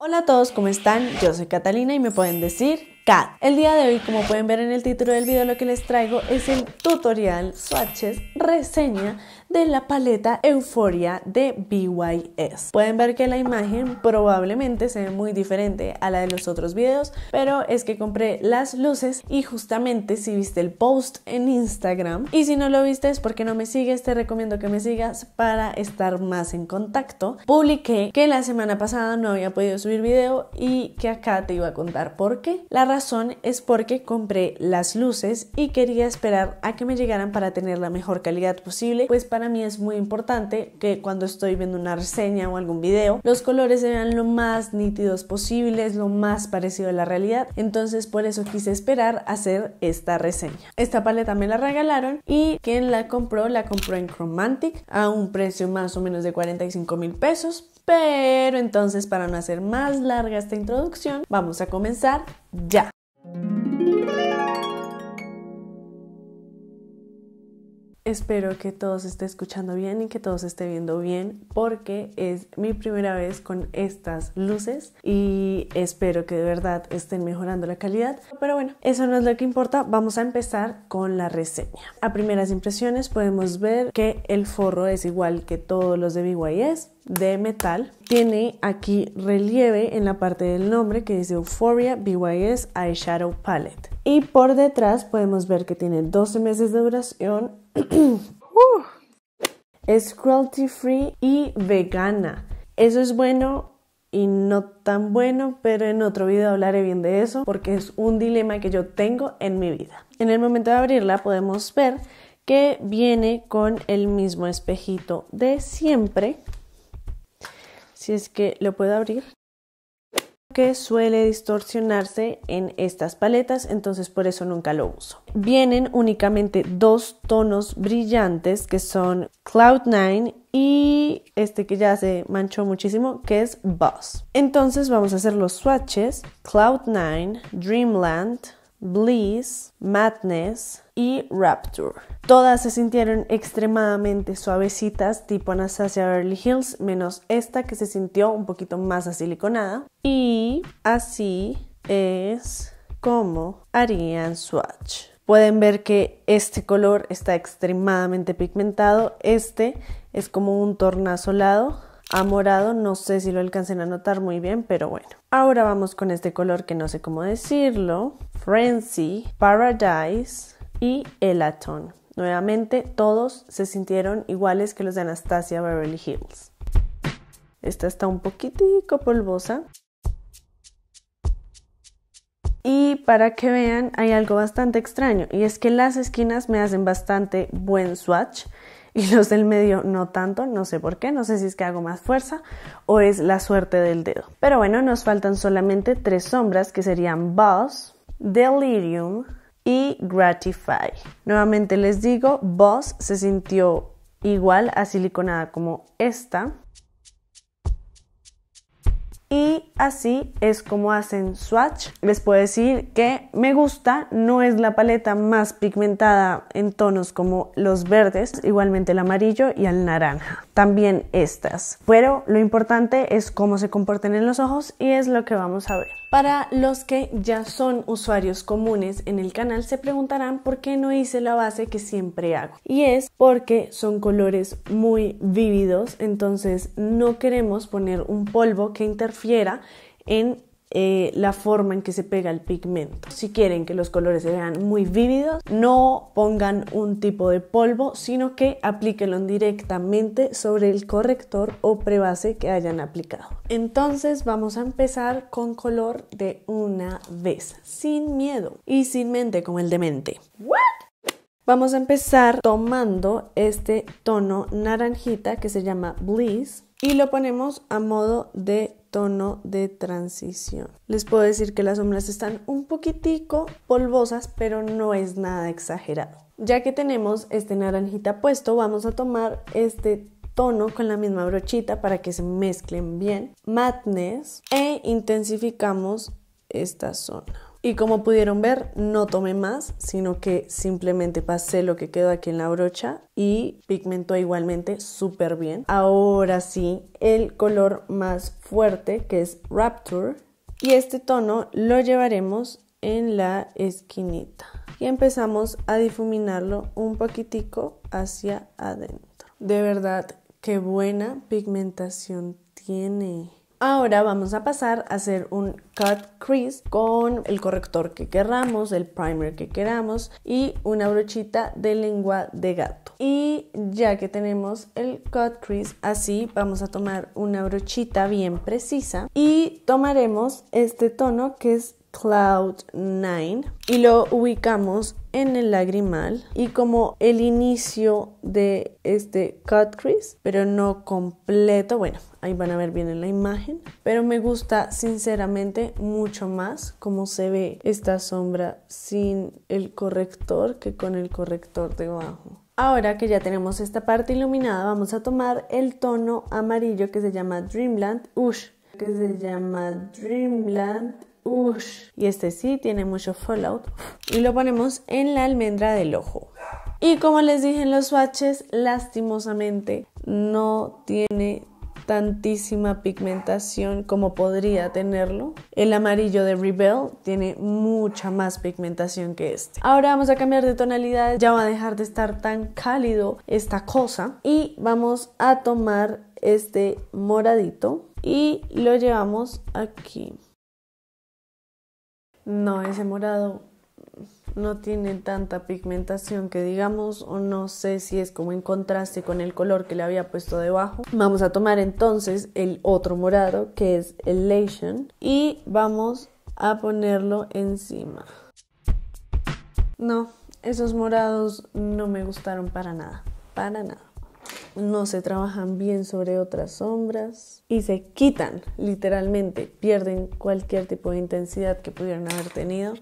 Hola a todos, ¿cómo están? Yo soy Catalina y me pueden decir el día de hoy, como pueden ver en el título del video, lo que les traigo es el tutorial swatches reseña de la paleta Euforia de BYS. Pueden ver que la imagen probablemente se ve muy diferente a la de los otros videos, pero es que compré las luces y justamente si viste el post en Instagram y si no lo viste es porque no me sigues, te recomiendo que me sigas para estar más en contacto. Publiqué que la semana pasada no había podido subir video y que acá te iba a contar por qué. La es porque compré las luces y quería esperar a que me llegaran para tener la mejor calidad posible, pues para mí es muy importante que cuando estoy viendo una reseña o algún video, los colores sean lo más nítidos posibles, lo más parecido a la realidad. Entonces por eso quise esperar hacer esta reseña. Esta paleta me la regalaron y quien la compró la compró en Chromantic a un precio más o menos de 45 mil pesos. Pero entonces para no hacer más larga esta introducción, vamos a comenzar ya. Espero que todos esté escuchando bien y que todos esté viendo bien porque es mi primera vez con estas luces y espero que de verdad estén mejorando la calidad. Pero bueno, eso no es lo que importa, vamos a empezar con la reseña. A primeras impresiones podemos ver que el forro es igual que todos los de BYS, de metal. Tiene aquí relieve en la parte del nombre que dice Euphoria BYS Eyeshadow Palette. Y por detrás podemos ver que tiene 12 meses de duración es cruelty free y vegana. Eso es bueno y no tan bueno, pero en otro video hablaré bien de eso porque es un dilema que yo tengo en mi vida. En el momento de abrirla podemos ver que viene con el mismo espejito de siempre. Si es que lo puedo abrir que suele distorsionarse en estas paletas, entonces por eso nunca lo uso. Vienen únicamente dos tonos brillantes que son Cloud 9 y este que ya se manchó muchísimo que es Buzz. Entonces vamos a hacer los swatches Cloud 9, Dreamland, Bliss, Madness y Rapture. Todas se sintieron extremadamente suavecitas, tipo Anastasia Beverly Hills, menos esta que se sintió un poquito más asiliconada. Y así es como harían swatch. Pueden ver que este color está extremadamente pigmentado, este es como un tornasolado a morado, no sé si lo alcancen a notar muy bien, pero bueno. Ahora vamos con este color que no sé cómo decirlo, Frenzy, Paradise y Elaton. Nuevamente, todos se sintieron iguales que los de Anastasia Beverly Hills. Esta está un poquitico polvosa. Y para que vean, hay algo bastante extraño, y es que las esquinas me hacen bastante buen swatch y los del medio no tanto, no sé por qué, no sé si es que hago más fuerza o es la suerte del dedo. Pero bueno, nos faltan solamente tres sombras que serían Boss, Delirium y Gratify. Nuevamente les digo, Boss se sintió igual a siliconada como esta. Y Así es como hacen swatch. Les puedo decir que me gusta, no es la paleta más pigmentada en tonos como los verdes, igualmente el amarillo y el naranja. También estas. Pero lo importante es cómo se comporten en los ojos y es lo que vamos a ver. Para los que ya son usuarios comunes en el canal se preguntarán por qué no hice la base que siempre hago. Y es porque son colores muy vívidos, entonces no queremos poner un polvo que interfiera en eh, la forma en que se pega el pigmento. Si quieren que los colores se vean muy vívidos, no pongan un tipo de polvo, sino que aplíquenlo directamente sobre el corrector o prebase que hayan aplicado. Entonces vamos a empezar con color de una vez, sin miedo y sin mente como el demente. ¿What? Vamos a empezar tomando este tono naranjita que se llama Bliss y lo ponemos a modo de tono de transición. Les puedo decir que las sombras están un poquitico polvosas, pero no es nada exagerado. Ya que tenemos este naranjita puesto, vamos a tomar este tono con la misma brochita para que se mezclen bien. Madness e intensificamos esta zona. Y como pudieron ver, no tomé más, sino que simplemente pasé lo que quedó aquí en la brocha y pigmentó igualmente súper bien. Ahora sí, el color más fuerte que es Rapture y este tono lo llevaremos en la esquinita y empezamos a difuminarlo un poquitico hacia adentro. De verdad, qué buena pigmentación tiene. Ahora vamos a pasar a hacer un cut crease con el corrector que queramos, el primer que queramos y una brochita de lengua de gato. Y ya que tenemos el cut crease así, vamos a tomar una brochita bien precisa y tomaremos este tono que es Cloud9 y lo ubicamos en el lagrimal y como el inicio de este cut crease, pero no completo. Bueno, ahí van a ver bien en la imagen, pero me gusta sinceramente mucho más cómo se ve esta sombra sin el corrector que con el corrector de debajo. Ahora que ya tenemos esta parte iluminada, vamos a tomar el tono amarillo que se llama Dreamland Ush, que se llama Dreamland y este sí tiene mucho fallout. Y lo ponemos en la almendra del ojo. Y como les dije en los swatches, lastimosamente no tiene tantísima pigmentación como podría tenerlo. El amarillo de Rebel tiene mucha más pigmentación que este. Ahora vamos a cambiar de tonalidad, ya va a dejar de estar tan cálido esta cosa y vamos a tomar este moradito y lo llevamos aquí. No, ese morado no tiene tanta pigmentación que digamos o no sé si es como en contraste con el color que le había puesto debajo. Vamos a tomar entonces el otro morado que es el Lation y vamos a ponerlo encima. No, esos morados no me gustaron para nada, para nada no se trabajan bien sobre otras sombras y se quitan literalmente, pierden cualquier tipo de intensidad que pudieran haber tenido.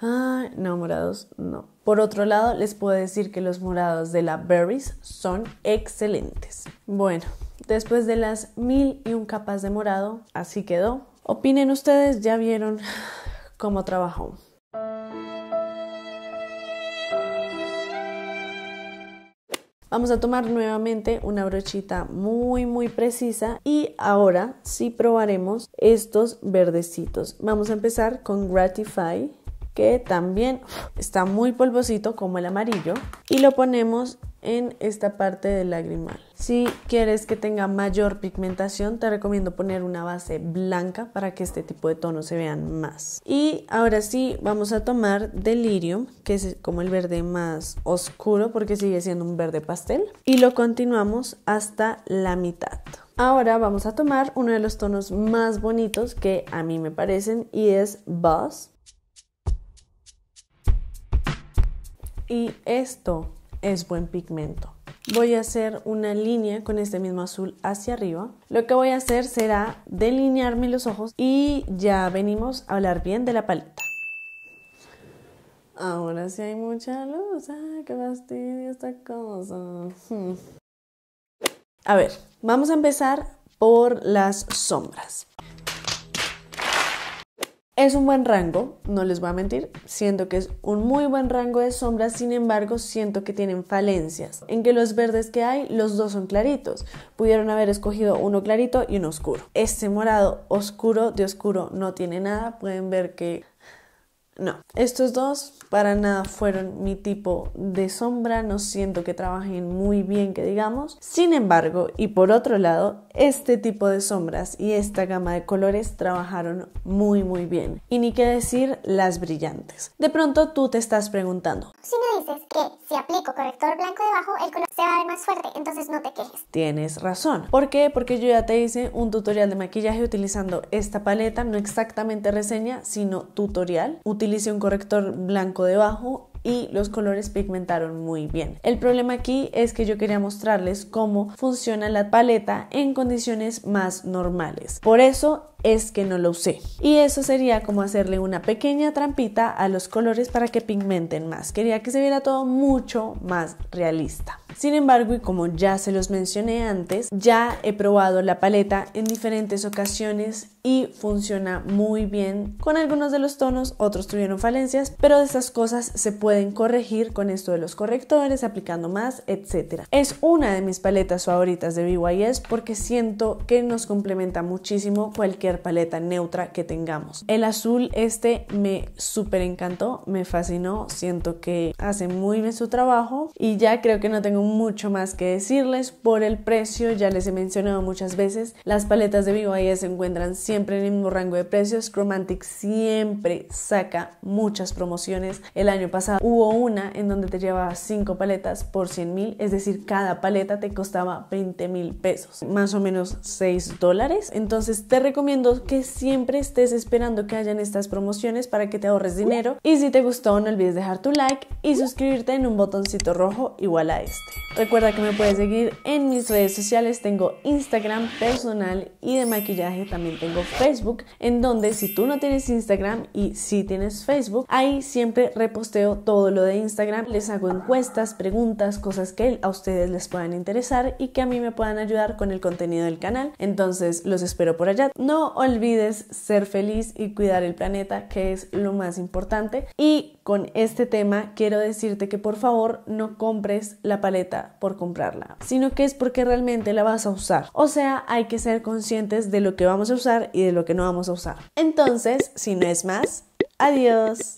Ah, no, morados, no. Por otro lado, les puedo decir que los morados de la Berries son excelentes. Bueno, después de las mil y un capas de morado, así quedó. Opinen ustedes, ya vieron cómo trabajó. Vamos a tomar nuevamente una brochita muy muy precisa y ahora sí probaremos estos verdecitos. Vamos a empezar con Gratify que también está muy polvosito como el amarillo y lo ponemos en esta parte del lagrimal. Si quieres que tenga mayor pigmentación, te recomiendo poner una base blanca para que este tipo de tonos se vean más. Y ahora sí, vamos a tomar Delirium, que es como el verde más oscuro porque sigue siendo un verde pastel, y lo continuamos hasta la mitad. Ahora vamos a tomar uno de los tonos más bonitos que a mí me parecen y es Buzz. Y esto es buen pigmento. Voy a hacer una línea con este mismo azul hacia arriba. Lo que voy a hacer será delinearme los ojos y ya venimos a hablar bien de la paleta. Ahora sí hay mucha luz. ¡Ay, qué fastidio esta cosa! Hmm. A ver, vamos a empezar por las sombras. Es un buen rango, no les voy a mentir, siento que es un muy buen rango de sombras, sin embargo siento que tienen falencias, en que los verdes que hay, los dos son claritos, pudieron haber escogido uno clarito y uno oscuro. Este morado oscuro de oscuro no tiene nada, pueden ver que no, estos dos para nada fueron mi tipo de sombra, no siento que trabajen muy bien, que digamos. Sin embargo, y por otro lado, este tipo de sombras y esta gama de colores trabajaron muy muy bien. Y ni qué decir las brillantes. De pronto tú te estás preguntando. Si me dices que si aplico corrector blanco debajo, el color se va a ver más fuerte, entonces no te quejes. Tienes razón. ¿Por qué? Porque yo ya te hice un tutorial de maquillaje utilizando esta paleta, no exactamente reseña, sino tutorial utilicé un corrector blanco debajo y los colores pigmentaron muy bien. El problema aquí es que yo quería mostrarles cómo funciona la paleta en condiciones más normales. Por eso es que no lo usé. Y eso sería como hacerle una pequeña trampita a los colores para que pigmenten más. Quería que se viera todo mucho más realista. Sin embargo, y como ya se los mencioné antes, ya he probado la paleta en diferentes ocasiones y funciona muy bien con algunos de los tonos, otros tuvieron falencias, pero de esas cosas se pueden corregir con esto de los correctores, aplicando más, etc. Es una de mis paletas favoritas de BYS porque siento que nos complementa muchísimo cualquier paleta neutra que tengamos. El azul este me súper encantó, me fascinó, siento que hace muy bien su trabajo y ya creo que no tengo mucho más que decirles por el precio, ya les he mencionado muchas veces, las paletas de ahí se encuentran siempre en el mismo rango de precios, Chromantic siempre saca muchas promociones, el año pasado hubo una en donde te llevaba 5 paletas por 100 mil, es decir, cada paleta te costaba 20 mil pesos, más o menos 6 dólares, entonces te recomiendo que siempre estés esperando que hayan estas promociones para que te ahorres dinero y si te gustó no olvides dejar tu like y suscribirte en un botoncito rojo igual a este. Recuerda que me puedes seguir en mis redes sociales, tengo Instagram personal y de maquillaje, también tengo Facebook, en donde si tú no tienes Instagram y si tienes Facebook, ahí siempre reposteo todo lo de Instagram, les hago encuestas, preguntas, cosas que a ustedes les puedan interesar y que a mí me puedan ayudar con el contenido del canal. Entonces los espero por allá. No olvides ser feliz y cuidar el planeta, que es lo más importante. Y con este tema quiero decirte que por favor no compres la paleta por comprarla, sino que es porque realmente la vas a usar. O sea, hay que ser conscientes de lo que vamos a usar y de lo que no vamos a usar. Entonces, si no es más, adiós.